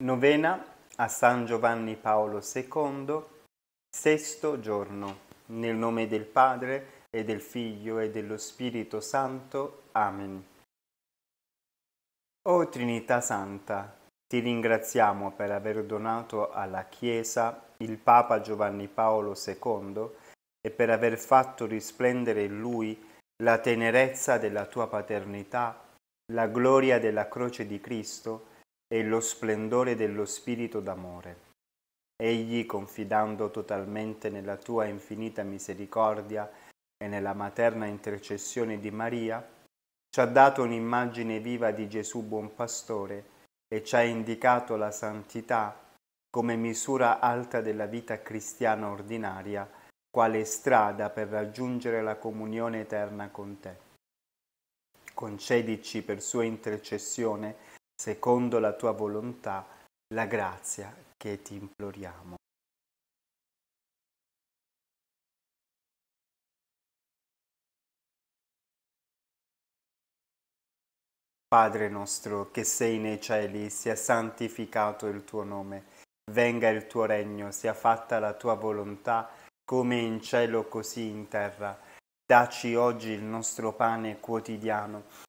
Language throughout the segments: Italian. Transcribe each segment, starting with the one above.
Novena a San Giovanni Paolo II, sesto giorno, nel nome del Padre e del Figlio e dello Spirito Santo. Amen. O Trinità Santa, ti ringraziamo per aver donato alla Chiesa il Papa Giovanni Paolo II e per aver fatto risplendere in lui la tenerezza della tua paternità, la gloria della croce di Cristo, e lo splendore dello Spirito d'amore. Egli, confidando totalmente nella tua infinita misericordia e nella materna intercessione di Maria, ci ha dato un'immagine viva di Gesù buon pastore e ci ha indicato la santità come misura alta della vita cristiana ordinaria, quale strada per raggiungere la comunione eterna con te. Concedici per sua intercessione secondo la tua volontà, la grazia che ti imploriamo. Padre nostro che sei nei cieli, sia santificato il tuo nome, venga il tuo regno, sia fatta la tua volontà, come in cielo così in terra. Dacci oggi il nostro pane quotidiano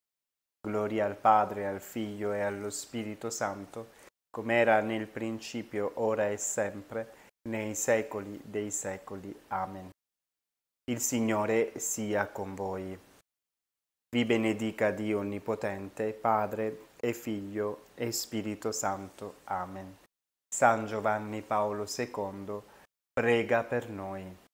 Gloria al Padre, al Figlio e allo Spirito Santo, come era nel principio, ora e sempre, nei secoli dei secoli. Amen. Il Signore sia con voi. Vi benedica Dio Onnipotente, Padre e Figlio e Spirito Santo. Amen. San Giovanni Paolo II, prega per noi.